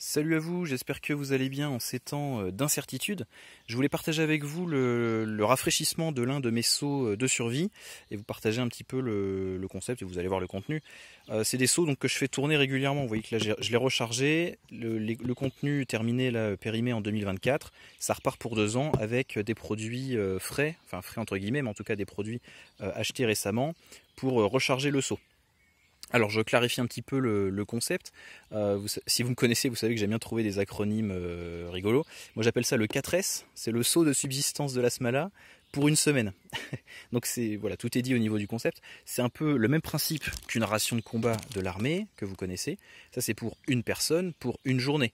Salut à vous, j'espère que vous allez bien en ces temps euh, d'incertitude. Je voulais partager avec vous le, rafraîchissement de l'un de mes sauts euh, de survie et vous partager un petit peu le, concept et vous allez voir le contenu. Euh, c'est des sauts donc, que je fais tourner régulièrement. Vous voyez que là je l'ai rechargé, le, contenu terminé, périmé en 2024, ça repart pour deux ans avec des produits frais, enfin frais entre guillemets, mais en tout cas des produits achetés récemment pour recharger le saut. Alors je clarifie un petit peu le, concept. Euh, si vous me connaissez, vous savez que j'aime bien trouver des acronymes euh, rigolos. Moi j'appelle ça le 4S, c'est le saut de subsistance de la pour une semaine. Donc c'est voilà, tout est dit au niveau du concept. C'est un peu le même principe qu'une ration de combat de l'armée que vous connaissez. Ça c'est pour une personne, pour une journée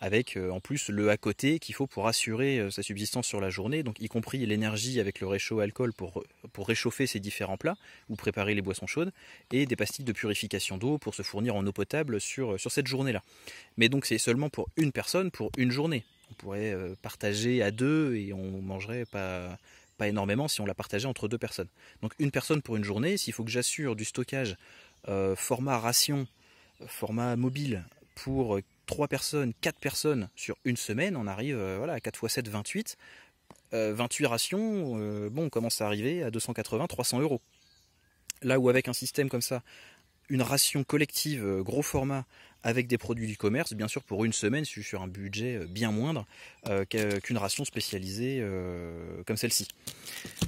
avec euh, en plus le à côté qu'il faut pour assurer euh, sa subsistance sur la journée, donc y compris l'énergie avec le réchaud alcool pour, pour réchauffer ces différents plats ou préparer les boissons chaudes, et des pastilles de purification d'eau pour se fournir en eau potable sur, euh, sur cette journée-là. Mais donc c'est seulement pour une personne, pour une journée. On pourrait partager à deux et on mangerait pas, pas énormément si on la partageait entre deux personnes. Donc une personne pour une journée, s'il faut que j'assure du stockage format ration, format mobile pour 3 personnes, 4 personnes sur une semaine, on arrive euh, voilà, à 4 x 7, 28. 28 rations, euh, bon, on commence à arriver à 280, 300 euros. Là où avec un système comme ça, une ration collective euh, gros format avec des produits du commerce, bien sûr pour une semaine, sur un budget euh, bien moindre euh, qu'une ration spécialisée euh, comme celle-ci.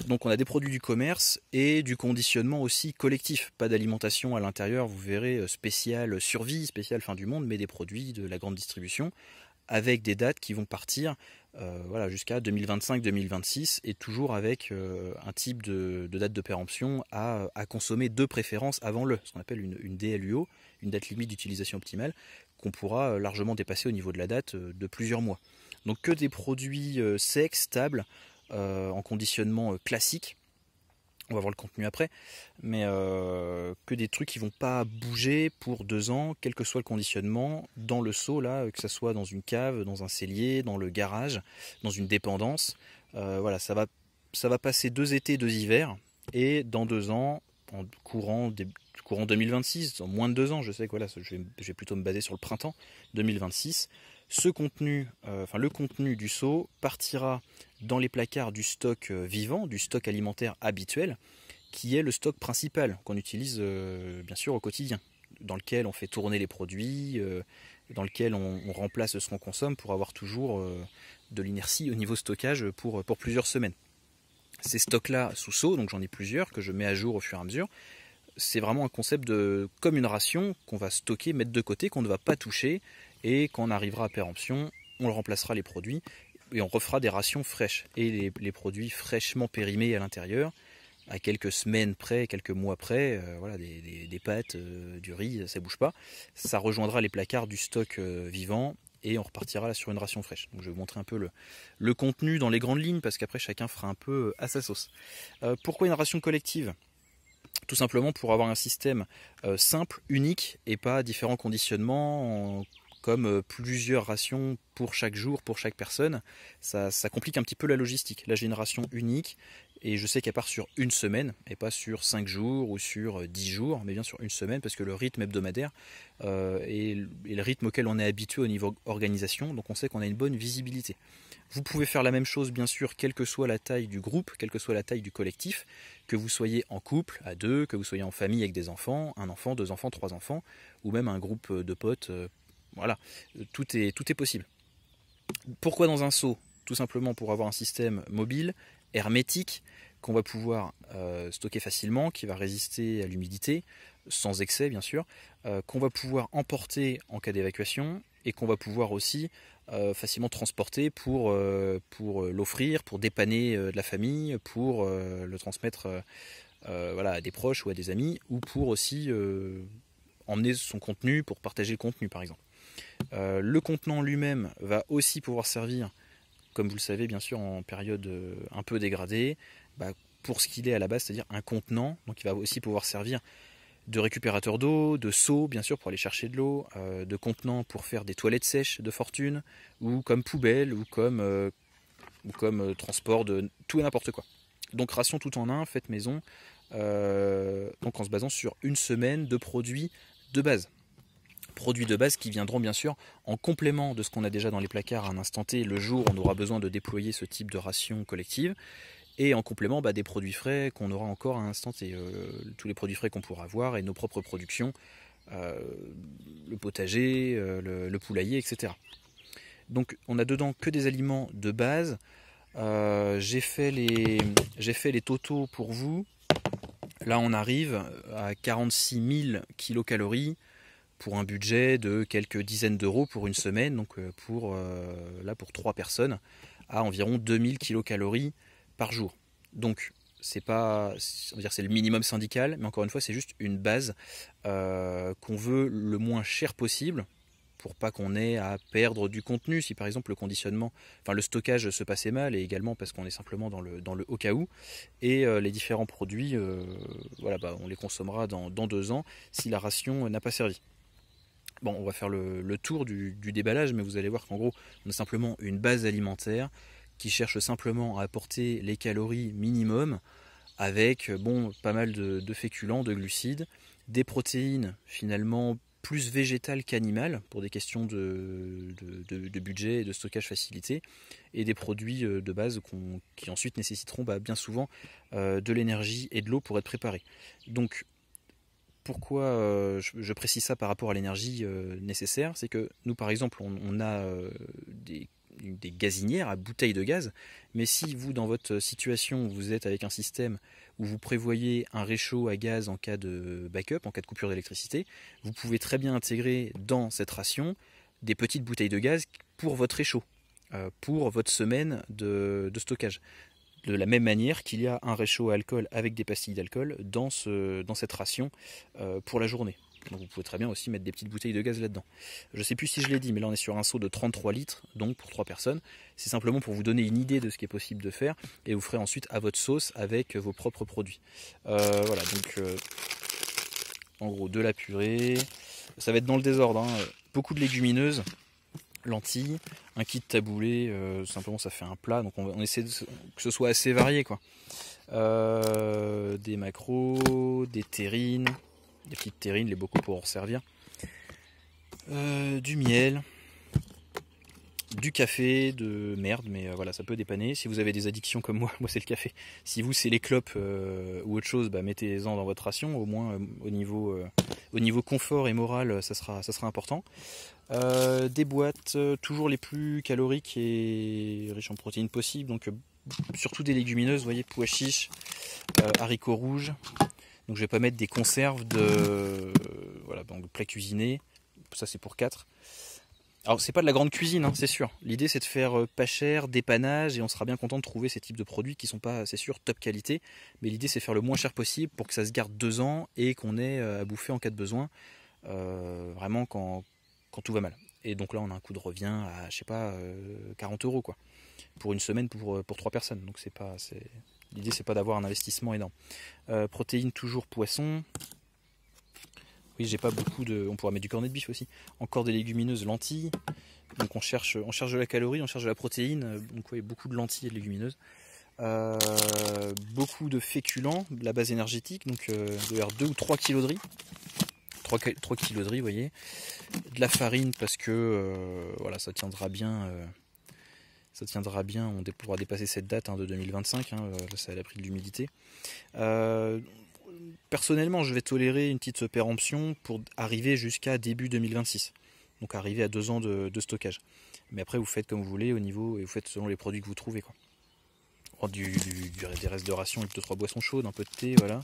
Donc on a des produits du commerce et du conditionnement aussi collectif, pas d'alimentation à l'intérieur, vous verrez spécial survie, spécial fin du monde, mais des produits de la grande distribution avec des dates qui vont partir euh, voilà, jusqu'à 2025-2026 et toujours avec euh, un type de, date de péremption à, consommer de préférence avant le, ce qu'on appelle une, DLUO, une date limite d'utilisation optimale, qu'on pourra euh, largement dépasser au niveau de la date de plusieurs mois. Donc que des produits secs, stables, en conditionnement classique, on va voir le contenu après, mais euh, que des trucs qui vont pas bouger pour deux ans, quel que soit le conditionnement, dans le seau là, que ce soit dans une cave, dans un cellier, dans le garage, dans une dépendance, euh, voilà, ça va, ça va passer deux étés, deux hivers, et dans deux ans, en courant, courant 2026, en moins de deux ans, je sais que je vais plutôt me baser sur le printemps 2026, ce contenu, euh, enfin le contenu du seau partira dans les placards du stock euh, vivant, du stock alimentaire habituel, qui est le stock principal qu'on utilise euh, bien sûr au quotidien, dans lequel on fait tourner les produits, dans lequel on, remplace ce qu'on consomme pour avoir toujours de l'inertie au niveau stockage pour, pour plusieurs semaines. Ces stocks-là sous seau, donc j'en ai plusieurs que je mets à jour au fur et à mesure, c'est vraiment un concept de comme une ration qu'on va stocker, mettre de côté, qu'on ne va pas toucher et quand on arrivera à péremption, on remplacera les produits et on refera des rations fraîches. Et les, produits fraîchement périmés à l'intérieur, à quelques semaines près, quelques mois près, euh, voilà, des, pâtes, euh, du riz, ça bouge pas. Ça rejoindra les placards du stock euh, vivant et on repartira sur une ration fraîche. Donc je vais vous montrer un peu le, contenu dans les grandes lignes parce qu'après chacun fera un peu à sa sauce. pourquoi une ration collective Tout simplement pour avoir un système simple, unique et pas différents conditionnements comme euh, plusieurs rations pour chaque jour, pour chaque personne, ça, complique un petit peu la logistique. La génération unique et je sais qu'elle part sur une semaine et pas sur cinq jours ou sur euh, dix jours, mais bien sur une semaine parce que le rythme hebdomadaire euh, est, le rythme auquel on est habitué au niveau organisation, donc on sait qu'on a une bonne visibilité. Vous pouvez faire la même chose bien sûr, quelle que soit la taille du groupe, quelle que soit la taille du collectif, que vous soyez en couple à deux, que vous soyez en famille avec des enfants, un enfant, deux enfants, trois enfants, ou même un groupe de potes voilà, euh, tout est, possible. Pourquoi dans un seau Tout simplement pour avoir un système mobile, hermétique, qu'on va pouvoir euh, stocker facilement, qui va résister à l'humidité, sans excès bien sûr, euh, qu'on va pouvoir emporter en cas d'évacuation et qu'on va pouvoir aussi facilement transporter pour, pour l'offrir, pour dépanner de la famille, pour le transmettre voilà, à des proches ou à des amis, ou pour aussi emmener son contenu, pour partager le contenu par exemple. Euh, le contenant lui-même va aussi pouvoir servir, comme vous le savez bien sûr en période euh, un peu dégradée, bah, pour ce qu'il est à la base, c'est-à-dire un contenant. Donc il va aussi pouvoir servir de récupérateur d'eau, de seau bien sûr pour aller chercher de l'eau, euh, de contenant pour faire des toilettes sèches de fortune, ou comme poubelle, ou comme, ou comme transport de tout et n'importe quoi. Donc ration tout en un, faites maison, donc en se basant sur une semaine de produits de base produits de base qui viendront bien sûr en complément de ce qu'on a déjà dans les placards à un instant T, le jour où on aura besoin de déployer ce type de ration collective, et en complément bah, des produits frais qu'on aura encore à un instant T, euh, tous les produits frais qu'on pourra avoir et nos propres productions, euh, le potager, euh, le, poulailler, etc. Donc on a dedans que des aliments de base. j'ai fait les j'ai fait les totaux pour vous. Là on arrive à 46 000 kilocalories pour un budget de quelques dizaines d'euros pour une semaine, donc euh, pour, euh, là pour trois personnes, à environ 2000 kilocalories par jour. Donc c'est pas, dire c'est le minimum syndical, mais encore une fois c'est juste une base euh, qu'on veut le moins cher possible pour pas qu'on ait à perdre du contenu si par exemple le conditionnement, enfin le stockage se passait mal et également parce qu'on est simplement dans le, dans le au cas où et les différents produits, voilà, bah, on les consommera dans, dans deux ans si la ration n'a pas servi. Bon, on va faire le, tour du, déballage, mais vous allez voir qu'en gros, on a simplement une base alimentaire qui cherche simplement à apporter les calories minimum avec bon, pas mal de, féculents, de glucides, des protéines finalement plus végétales qu'animales pour des questions de, budget et de stockage facilité, et des produits euh, de base qui ensuite nécessiteront bah, bien souvent euh, de l'énergie et de l'eau pour être préparés. Donc pourquoi euh, je, précise ça par rapport à l'énergie euh, nécessaire, c'est que nous, par exemple, on, a euh, des, gazinières à bouteilles de gaz, mais si vous, dans votre situation, vous êtes avec un système où vous prévoyez un réchaud à gaz en cas de backup, en cas de coupure d'électricité, vous pouvez très bien intégrer dans cette ration des petites bouteilles de gaz pour votre réchaud, pour votre semaine de stockage de la même manière qu'il y a un réchaud à alcool avec des pastilles d'alcool dans, ce, dans cette ration euh, pour la journée. vous pouvez très bien aussi mettre des petites bouteilles de gaz là-dedans. Je ne sais plus si je l'ai dit, mais là on est sur un seau de 33 litres, donc pour 3 personnes. C'est simplement pour vous donner une idée de ce qui est possible de faire, et vous ferez ensuite à votre sauce avec vos propres produits. Euh, voilà, donc euh, en gros de la purée. Ça va être dans le désordre, hein. beaucoup de légumineuses lentilles, un kit taboulé, euh, simplement ça fait un plat, donc on, essaie que ce soit assez varié quoi. Euh, des macros, des terrines, des petites terrines, les beaucoup pour en servir, euh, du miel, du café, de merde, mais voilà ça peut dépanner. Si vous avez des addictions comme moi, moi c'est le café. Si vous c'est les clopes ou autre chose, bah, mettez-en dans votre ration, au moins au niveau au niveau confort et moral, euh, ça sera, ça sera important. Euh, des boîtes euh, toujours les plus caloriques et riches en protéines possibles, donc surtout des légumineuses, vous voyez, pois chiches, haricots rouges. Donc je vais pas mettre des conserves de voilà, donc plats cuisinés, ça c'est pour 4. Alors c'est pas de la grande cuisine, hein, c'est sûr. L'idée c'est de faire euh, pas cher, dépannage, et on sera bien content de trouver ces types de produits qui sont pas, c'est sûr, top qualité. Mais l'idée c'est de faire le moins cher possible pour que ça se garde deux ans et qu'on ait euh, à bouffer en cas de besoin, euh, vraiment quand, tout va mal. Et donc là on a un coût de revient à, je sais pas, 40 euros quoi, pour une semaine pour, pour trois personnes. Donc c'est pas, l'idée c'est pas d'avoir un investissement énorme. protéines toujours poisson, oui, j'ai pas beaucoup de. On pourra mettre du cornet de bif aussi. Encore des légumineuses, lentilles. Donc on cherche, on cherche de la calorie, on cherche de la protéine. Donc oui, beaucoup de lentilles et de légumineuses. Euh, beaucoup de féculents, de la base énergétique, donc euh, de 2 ou 3 kg de riz. 3, 3 kg de riz, vous voyez. De la farine parce que euh, voilà, ça tiendra bien. Euh, ça tiendra bien, on pourra dépasser cette date hein, de 2025, hein, ça a pris de l'humidité personnellement, je vais tolérer une petite péremption pour arriver jusqu'à début 2026. Donc arriver à deux ans de, stockage. Mais après, vous faites comme vous voulez au niveau et vous faites selon les produits que vous trouvez. Quoi. Oh, du, du, des restes de ration et de 3 boissons chaudes, un peu de thé, voilà.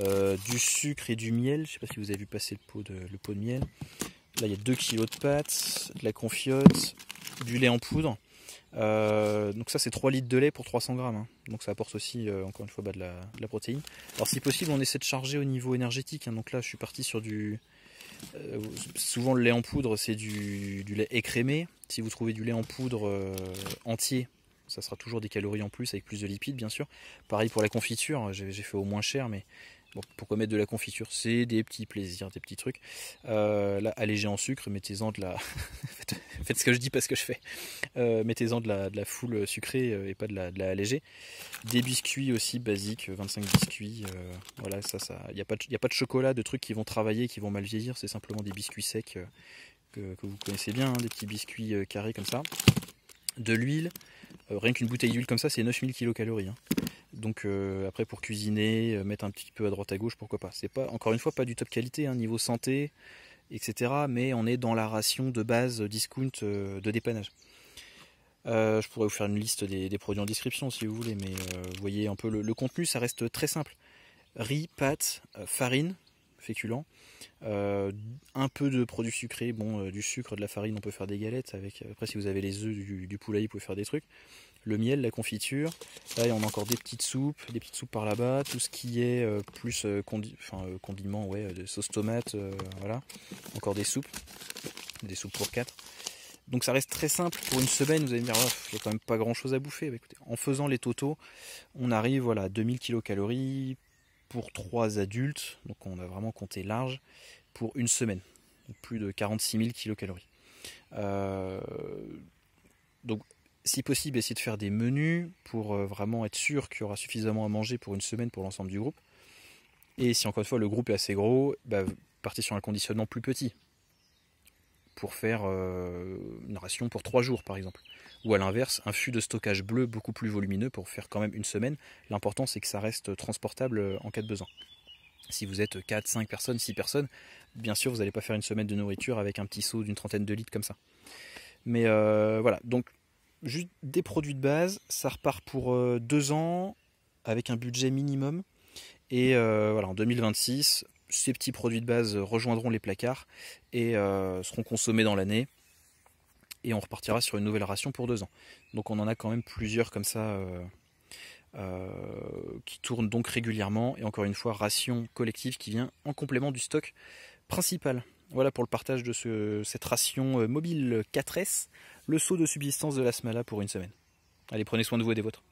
Euh, du sucre et du miel. Je ne sais pas si vous avez vu passer le pot de, le pot de miel. Là, il y a 2 kg de pâtes, de la confiote, du lait en poudre. Euh, donc ça c'est 3 litres de lait pour 300 grammes. Hein. Donc ça apporte aussi euh, encore une fois bah, de, la, protéine. Alors si possible on essaie de charger au niveau énergétique. Hein. Donc là je suis parti sur du... Euh, souvent le lait en poudre c'est du, lait écrémé. Si vous trouvez du lait en poudre entier, ça sera toujours des calories en plus avec plus de lipides bien sûr. Pareil pour la confiture, j'ai fait au moins cher mais pourquoi mettre de la confiture C'est des petits plaisirs, des petits trucs. Euh, allégé en sucre, mettez-en de la. Faites ce que je dis, pas ce que je fais. Euh, mettez-en de la, foule sucrée euh, et pas de la, de allégée. Des biscuits aussi basiques, 25 biscuits. Euh, voilà, ça, ça. Il n'y a, pas de, a pas de chocolat, de trucs qui vont travailler, qui vont mal vieillir. C'est simplement des biscuits secs que, vous connaissez bien, hein, des petits biscuits carrés comme ça. De l'huile. rien qu'une bouteille d'huile comme ça, c'est 9000 kcal. Donc euh, après pour cuisiner, euh, mettre un petit peu à droite à gauche, pourquoi pas. C'est pas encore une fois pas du top qualité hein, niveau santé, etc. Mais on est dans la ration de base discount euh, de dépannage. je pourrais vous faire une liste des, produits en description si vous voulez, mais vous voyez un peu le, contenu, ça reste très simple. Riz, pâtes, farine, féculents, un peu de produits sucrés, bon du sucre, de la farine, on peut faire des galettes avec. Après si vous avez les œufs du, poulailler, vous pouvez faire des trucs le miel, la confiture. Là, on a encore des petites soupes, des petites soupes par là-bas, tout ce qui est euh, plus euh, euh, condiments. condiment, ouais, de sauce tomate, voilà. Encore des soupes, des soupes pour 4. Donc ça reste très simple pour une semaine. Vous allez me dire, oh, il n'y a quand même pas grand-chose à bouffer. Bah, en faisant les totaux, on arrive voilà, à 2000 kcal pour 3 adultes. Donc on a vraiment compté large pour une semaine. plus de 46 000 kcal. donc si possible, essayez de faire des menus pour euh, vraiment être sûr qu'il y aura suffisamment à manger pour une semaine pour l'ensemble du groupe. Et si encore une fois le groupe est assez gros, bah, partez sur un conditionnement plus petit pour faire euh, une ration pour trois jours par exemple. Ou à l'inverse, un fût de stockage bleu beaucoup plus volumineux pour faire quand même une semaine. L'important c'est que ça reste transportable euh, en cas de besoin. Si vous êtes 4, 5 personnes, 6 personnes, bien sûr vous n'allez pas faire une semaine de nourriture avec un petit seau d'une trentaine de litres comme ça. Mais voilà, donc juste des produits de base. Ça repart pour euh, deux ans avec un budget minimum. Et euh, voilà, en 2026, ces petits produits de base rejoindront les placards et euh, seront consommés dans l'année. Et on repartira sur une nouvelle ration pour deux ans. Donc on en a quand même plusieurs comme ça qui tournent donc régulièrement. Et encore une fois, ration collective qui vient en complément du stock principal. Voilà pour le partage de cette ration mobile 4S le saut de subsistance de la smala pour une semaine. Allez, prenez soin de vous et des vôtres.